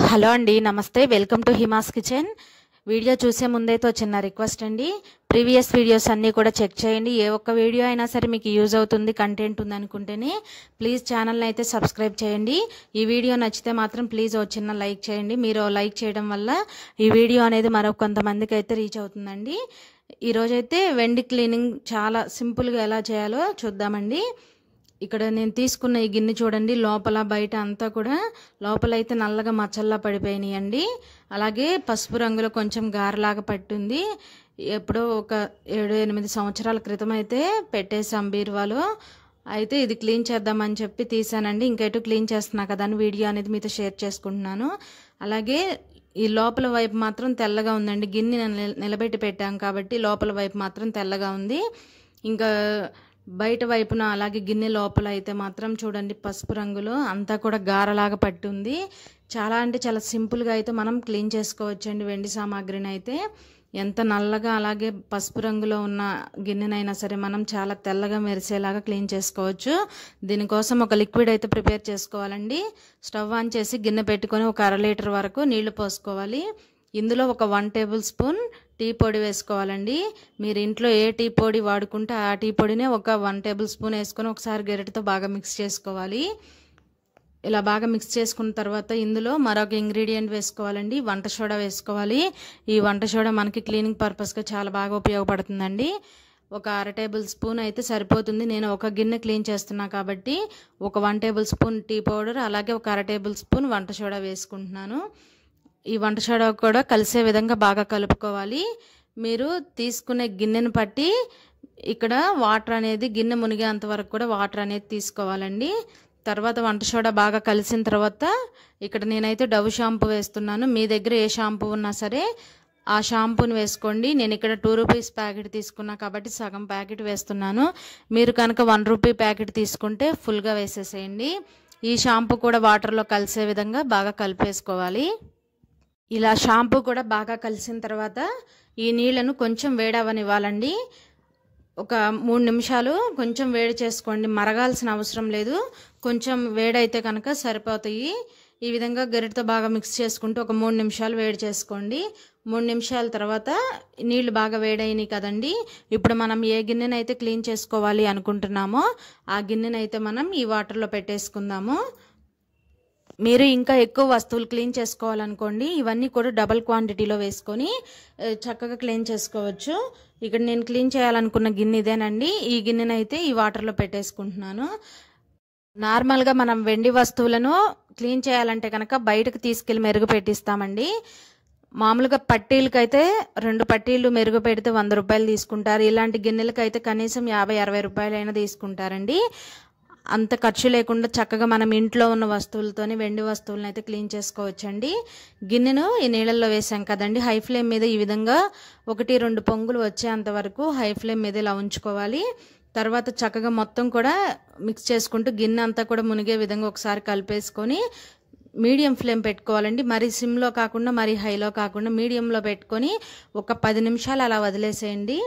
hello అండి నమస్తే welcome to Hima's kitchen video చూసే ముందైతే చిన్న రిక్వెస్ట్ అండి ప్రీవియస్ వీడియోస్ అన్నీ కూడా చెక్ చేయండి ఏ ఒక్క వీడియో అయినా సరే మీకు యూజ్ అవుతుంది కంటెంట్ ఉందనుకుంటేనే ప్లీజ్ ఛానల్ని అయితే సబ్స్క్రైబ్ చేయండి ఈ వీడియో నచ్చితే మాత్రం ప్లీజ్ ఓ చిన్న లైక్ చేయండి మీరు లైక్ చేయడం వల్ల ఈ వీడియో అనేది మరో కొంతమందికి అయితే రీచ్ అవుతుందండి ఈరోజైతే వెండి క్లీనింగ్ చాలా సింపుల్గా ఎలా చేయాలో చూద్దామండి ఇక్కడ నేను తీసుకున్న ఈ గిన్నె చూడండి లోపల బయట అంతా కూడా లోపల అయితే నల్లగా మచ్చల్లా పడిపోయినాయి అండి అలాగే పసుపు రంగులో కొంచెం గారలాగా పట్టుంది ఎప్పుడో ఒక ఏడు ఎనిమిది సంవత్సరాల క్రితం అయితే పెట్టేశాం బీరువాలో అయితే ఇది క్లీన్ చేద్దామని చెప్పి తీసానండి ఎటు క్లీన్ చేస్తున్నా కదా అని వీడియో అనేది మీతో షేర్ చేసుకుంటున్నాను అలాగే ఈ లోపల వైపు మాత్రం తెల్లగా ఉందండి గిన్నె నిలబెట్టి పెట్టాం కాబట్టి లోపల వైపు మాత్రం తెల్లగా ఉంది ఇంకా బయట వైపున అలాగే గిన్నె లోపల అయితే మాత్రం చూడండి పసుపు రంగులో అంతా కూడా గారలాగా పట్టుంది చాలా అంటే చాలా సింపుల్గా అయితే మనం క్లీన్ చేసుకోవచ్చండి వెండి సామాగ్రిని అయితే ఎంత నల్లగా అలాగే పసుపు రంగులో ఉన్న గిన్నెనైనా సరే మనం చాలా తెల్లగా మెరిసేలాగా క్లీన్ చేసుకోవచ్చు దీనికోసం ఒక లిక్విడ్ అయితే ప్రిపేర్ చేసుకోవాలండి స్టవ్ ఆన్ చేసి గిన్నె పెట్టుకొని ఒక అర లీటర్ వరకు నీళ్లు పోసుకోవాలి ఇందులో ఒక వన్ టేబుల్ స్పూన్ టీ పొడి వేసుకోవాలండి మీరు ఇంట్లో ఏ టీ పొడి వాడుకుంటే ఆ టీ పొడినే ఒక వన్ టేబుల్ స్పూన్ వేసుకొని ఒకసారి గెరటితో బాగా మిక్స్ చేసుకోవాలి ఇలా బాగా మిక్స్ చేసుకున్న తర్వాత ఇందులో మరొక ఇంగ్రీడియంట్ వేసుకోవాలండి వంట సోడా వేసుకోవాలి ఈ వంట సోడా మనకి క్లీనింగ్ పర్పస్గా చాలా బాగా ఉపయోగపడుతుందండి ఒక అర టేబుల్ స్పూన్ అయితే సరిపోతుంది నేను ఒక గిన్నె క్లీన్ చేస్తున్నా కాబట్టి ఒక one tablespoon tea powder అలాగే ఒక అర టేబుల్ స్పూన్ వంట సోడా వేసుకుంటున్నాను ఈ వంట సోడా కూడా కలిసే విధంగా బాగా కలుపుకోవాలి మీరు తీసుకునే గిన్నెను పట్టి ఇక్కడ వాటర్ అనేది గిన్నె మునిగేంత వరకు కూడా వాటర్ అనేది తీసుకోవాలండి తర్వాత వంట చోడ బాగా కలిసిన తర్వాత ఇక్కడ నేనైతే డవ్ షాంపూ వేస్తున్నాను మీ దగ్గర ఏ షాంపూ ఉన్నా సరే ఆ షాంపూని వేసుకోండి నేను ఇక్కడ టూ రూపీస్ ప్యాకెట్ తీసుకున్నా కాబట్టి సగం ప్యాకెట్ వేస్తున్నాను మీరు కనుక వన్ రూపీ ప్యాకెట్ తీసుకుంటే ఫుల్గా వేసేసేయండి ఈ షాంపూ కూడా వాటర్లో కలిసే విధంగా బాగా కలిపేసుకోవాలి ఇలా షాంపూ కూడా బాగా కలిసిన తర్వాత ఈ నీళ్లను కొంచెం వేడవనివ్వాలండి ఒక మూడు నిమిషాలు కొంచెం వేడి చేసుకోండి మరగాల్సిన అవసరం లేదు కొంచెం వేడైతే కనుక సరిపోతాయి ఈ విధంగా గరిటతో బాగా మిక్స్ చేసుకుంటూ ఒక మూడు నిమిషాలు వేడి చేసుకోండి మూడు నిమిషాల తర్వాత నీళ్లు బాగా వేడైనాయి కదండి ఇప్పుడు మనం ఏ గిన్నెనైతే క్లీన్ చేసుకోవాలి అనుకుంటున్నామో ఆ గిన్నెనైతే మనం ఈ వాటర్లో పెట్టేసుకుందాము మీరు ఇంకా ఎక్కువ వస్తువులు క్లీన్ చేసుకోవాలనుకోండి ఇవన్నీ కూడా డబల్ క్వాంటిటీలో వేసుకొని చక్కగా క్లీన్ చేసుకోవచ్చు ఇక్కడ నేను క్లీన్ చేయాలనుకున్న గిన్నె ఇదేనండి ఈ గిన్నెనైతే ఈ వాటర్లో పెట్టేసుకుంటున్నాను నార్మల్గా మనం వెండి వస్తువులను క్లీన్ చేయాలంటే కనుక బయటకు తీసుకెళ్ళి మెరుగు పెట్టిస్తామండి మామూలుగా పట్టీలకైతే రెండు పట్టీలు మెరుగు పెడితే వంద రూపాయలు తీసుకుంటారు ఇలాంటి గిన్నెలకైతే కనీసం యాభై అరవై రూపాయలైనా తీసుకుంటారండి అంత ఖర్చు లేకుండా చక్కగా మనం ఇంట్లో ఉన్న వస్తువులతోనే వెండి వస్తువులను అయితే క్లీన్ చేసుకోవచ్చండి గిన్నెను ఈ నీళ్ళల్లో వేసాం కదండి హై ఫ్లేమ్ మీద ఈ విధంగా ఒకటి రెండు పొంగులు వచ్చేంత వరకు హై ఫ్లేమ్ మీద ఇలా ఉంచుకోవాలి తర్వాత చక్కగా మొత్తం కూడా మిక్స్ చేసుకుంటూ గిన్నె అంతా కూడా మునిగే విధంగా ఒకసారి కలిపేసుకొని మీడియం ఫ్లేమ్ పెట్టుకోవాలండి మరి సిమ్లో కాకుండా మరి హైలో కాకుండా మీడియంలో పెట్టుకొని ఒక పది నిమిషాలు అలా వదిలేసేయండి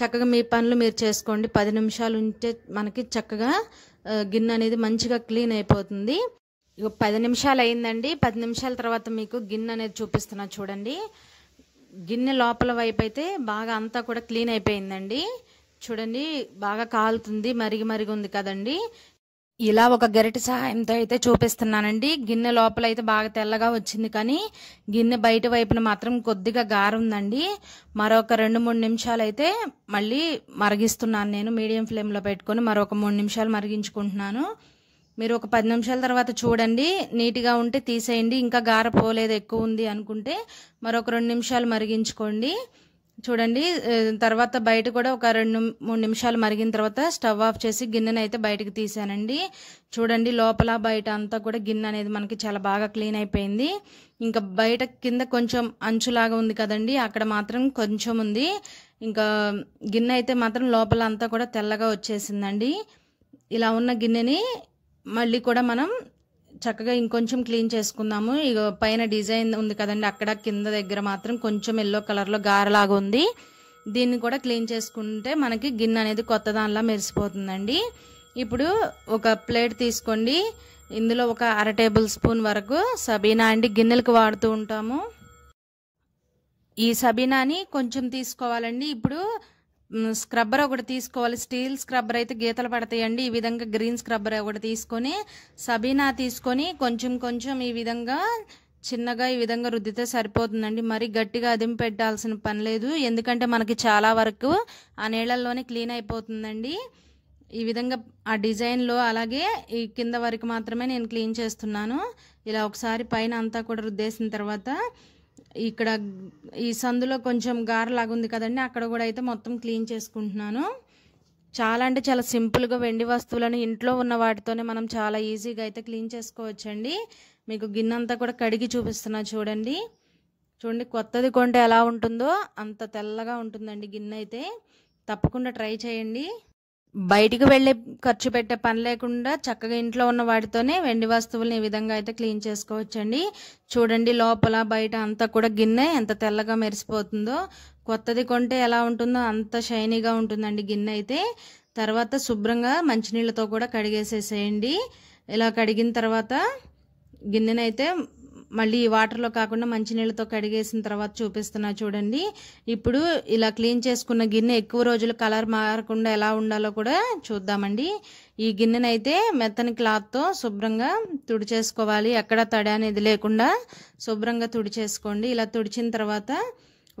చక్కగా మీ పనులు మీరు చేసుకోండి పది నిమిషాలు ఉంటే మనకి చక్కగా గిన్నె అనేది మంచిగా క్లీన్ అయిపోతుంది ఇక పది నిమిషాలు అయిందండి పది నిమిషాల తర్వాత మీకు గిన్నె అనేది చూపిస్తున్నా చూడండి గిన్నె లోపల వైపు అయితే బాగా అంతా కూడా క్లీన్ అయిపోయిందండి చూడండి బాగా కాలుతుంది మరిగి మరిగి ఉంది కదండి ఇలా ఒక గరిటె సహాయంతో అయితే చూపిస్తున్నానండి గిన్నె లోపల అయితే బాగా తెల్లగా వచ్చింది కానీ గిన్నె బయట వైపున మాత్రం కొద్దిగా గారుందండి ఉందండి మరొక రెండు మూడు నిమిషాలు అయితే మళ్ళీ మరిగిస్తున్నాను నేను మీడియం ఫ్లేమ్లో పెట్టుకొని మరొక మూడు నిమిషాలు మరిగించుకుంటున్నాను మీరు ఒక పది నిమిషాల తర్వాత చూడండి నీట్గా ఉంటే తీసేయండి ఇంకా గార పోలేదు ఎక్కువ ఉంది అనుకుంటే మరొక రెండు నిమిషాలు మరిగించుకోండి చూడండి తర్వాత బయట కూడా ఒక రెండు మూడు నిమిషాలు మరిగిన తర్వాత స్టవ్ ఆఫ్ చేసి గిన్నెని అయితే బయటకు తీసానండి చూడండి లోపల బయట అంతా కూడా గిన్నె అనేది మనకి చాలా బాగా క్లీన్ అయిపోయింది ఇంకా బయట కింద కొంచెం అంచులాగా ఉంది కదండి అక్కడ మాత్రం కొంచెం ఉంది ఇంకా గిన్నె అయితే మాత్రం లోపల అంతా కూడా తెల్లగా వచ్చేసిందండి ఇలా ఉన్న గిన్నెని మళ్ళీ కూడా మనం చక్కగా ఇంకొంచెం క్లీన్ చేసుకుందాము ఇక పైన డిజైన్ ఉంది కదండి అక్కడ కింద దగ్గర మాత్రం కొంచెం ఎల్లో కలర్లో గారలాగా ఉంది దీన్ని కూడా క్లీన్ చేసుకుంటే మనకి గిన్నె అనేది కొత్త దానిలా మెరిసిపోతుందండి ఇప్పుడు ఒక ప్లేట్ తీసుకోండి ఇందులో ఒక అర టేబుల్ స్పూన్ వరకు సబీనా అండి గిన్నెలకు వాడుతూ ఉంటాము ఈ సబీనాని కొంచెం తీసుకోవాలండి ఇప్పుడు స్క్రబ్బర్ ఒకటి తీసుకోవాలి స్టీల్ స్క్రబ్బర్ అయితే గీతలు పడతాయండి ఈ విధంగా గ్రీన్ స్క్రబ్బర్ ఒకటి తీసుకొని సబీనా తీసుకొని కొంచెం కొంచెం ఈ విధంగా చిన్నగా ఈ విధంగా రుద్దితే సరిపోతుందండి మరి గట్టిగా అదిం పెట్టాల్సిన పని లేదు ఎందుకంటే మనకి చాలా వరకు ఆ నీళ్ళల్లోనే క్లీన్ అయిపోతుందండి ఈ విధంగా ఆ డిజైన్లో అలాగే ఈ కింద వరకు మాత్రమే నేను క్లీన్ చేస్తున్నాను ఇలా ఒకసారి పైన అంతా కూడా రుద్దేసిన తర్వాత ఇక్కడ ఈ సందులో కొంచెం గారలాగా ఉంది కదండి అక్కడ కూడా అయితే మొత్తం క్లీన్ చేసుకుంటున్నాను చాలా అంటే చాలా సింపుల్గా వెండి వస్తువులను ఇంట్లో ఉన్న వాటితోనే మనం చాలా ఈజీగా అయితే క్లీన్ చేసుకోవచ్చండి మీకు గిన్నెంతా కూడా కడిగి చూపిస్తున్నా చూడండి చూడండి కొత్తది కొంటే ఎలా ఉంటుందో అంత తెల్లగా ఉంటుందండి గిన్నె అయితే తప్పకుండా ట్రై చేయండి బయటికి వెళ్ళి ఖర్చు పెట్టే పని లేకుండా చక్కగా ఇంట్లో ఉన్న వాటితోనే వెండి వస్తువులను ఈ విధంగా అయితే క్లీన్ చేసుకోవచ్చండి చూడండి లోపల బయట అంతా కూడా గిన్నె ఎంత తెల్లగా మెరిసిపోతుందో కొత్తది కొంటే ఎలా ఉంటుందో అంత షైనీగా ఉంటుందండి గిన్నె అయితే తర్వాత శుభ్రంగా మంచినీళ్ళతో కూడా కడిగేసేసేయండి ఇలా కడిగిన తర్వాత గిన్నెనైతే మళ్ళీ ఈ వాటర్లో కాకుండా మంచినీళ్ళతో కడిగేసిన తర్వాత చూపిస్తున్నా చూడండి ఇప్పుడు ఇలా క్లీన్ చేసుకున్న గిన్నె ఎక్కువ రోజులు కలర్ మారకుండా ఎలా ఉండాలో కూడా చూద్దామండి ఈ గిన్నెనైతే మెత్తని క్లాత్తో శుభ్రంగా తుడిచేసుకోవాలి ఎక్కడ తడి అనేది లేకుండా శుభ్రంగా తుడిచేసుకోండి ఇలా తుడిచిన తర్వాత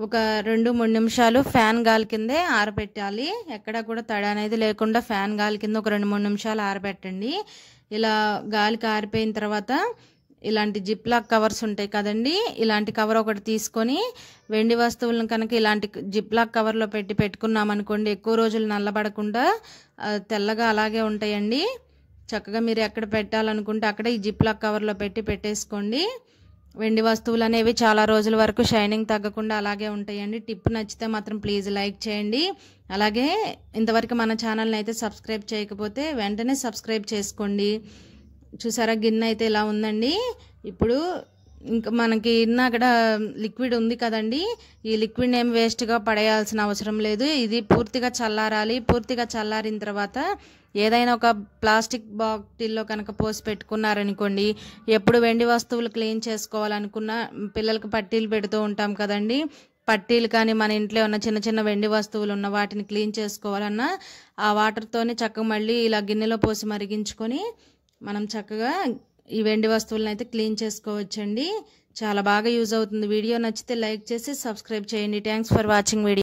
ఒక రెండు మూడు నిమిషాలు ఫ్యాన్ గాలి కిందే ఆరబెట్టాలి ఎక్కడా కూడా తడ అనేది లేకుండా ఫ్యాన్ గాలి కింద ఒక రెండు మూడు నిమిషాలు ఆరబెట్టండి ఇలా గాలికి ఆరిపోయిన తర్వాత ఇలాంటి జిప్లాక్ కవర్స్ ఉంటాయి కదండి ఇలాంటి కవర్ ఒకటి తీసుకొని వెండి వస్తువులను కనుక ఇలాంటి జిప్లాక్ కవర్లో పెట్టి పెట్టుకున్నాం అనుకోండి ఎక్కువ రోజులు నల్లబడకుండా తెల్లగా అలాగే ఉంటాయండి చక్కగా మీరు ఎక్కడ పెట్టాలనుకుంటే అక్కడ ఈ జిప్లాక్ కవర్లో పెట్టి పెట్టేసుకోండి వెండి వస్తువులు అనేవి చాలా రోజుల వరకు షైనింగ్ తగ్గకుండా అలాగే ఉంటాయండి టిప్ నచ్చితే మాత్రం ప్లీజ్ లైక్ చేయండి అలాగే ఇంతవరకు మన ఛానల్ని అయితే సబ్స్క్రైబ్ చేయకపోతే వెంటనే సబ్స్క్రైబ్ చేసుకోండి చూసారా గిన్నె అయితే ఇలా ఉందండి ఇప్పుడు ఇంకా మనకి ఇన్న అక్కడ లిక్విడ్ ఉంది కదండి ఈ లిక్విడ్ ఏం వేస్ట్గా పడేయాల్సిన అవసరం లేదు ఇది పూర్తిగా చల్లారాలి పూర్తిగా చల్లారిన తర్వాత ఏదైనా ఒక ప్లాస్టిక్ బాటిల్లో కనుక పోసి పెట్టుకున్నారనుకోండి ఎప్పుడు వెండి వస్తువులు క్లీన్ చేసుకోవాలనుకున్న పిల్లలకు పట్టీలు పెడుతూ ఉంటాం కదండి పట్టీలు కానీ మన ఇంట్లో ఉన్న చిన్న చిన్న వెండి వస్తువులు ఉన్న వాటిని క్లీన్ చేసుకోవాలన్నా ఆ వాటర్తోనే చక్కగా మళ్ళీ ఇలా గిన్నెలో పోసి మరిగించుకొని మనం చక్కగా ఈ వెండి వస్తువులను అయితే క్లీన్ చేసుకోవచ్చండి చాలా బాగా యూజ్ అవుతుంది వీడియో నచ్చితే లైక్ చేసి సబ్స్క్రైబ్ చేయండి థ్యాంక్స్ ఫర్ వాచింగ్ వీడియో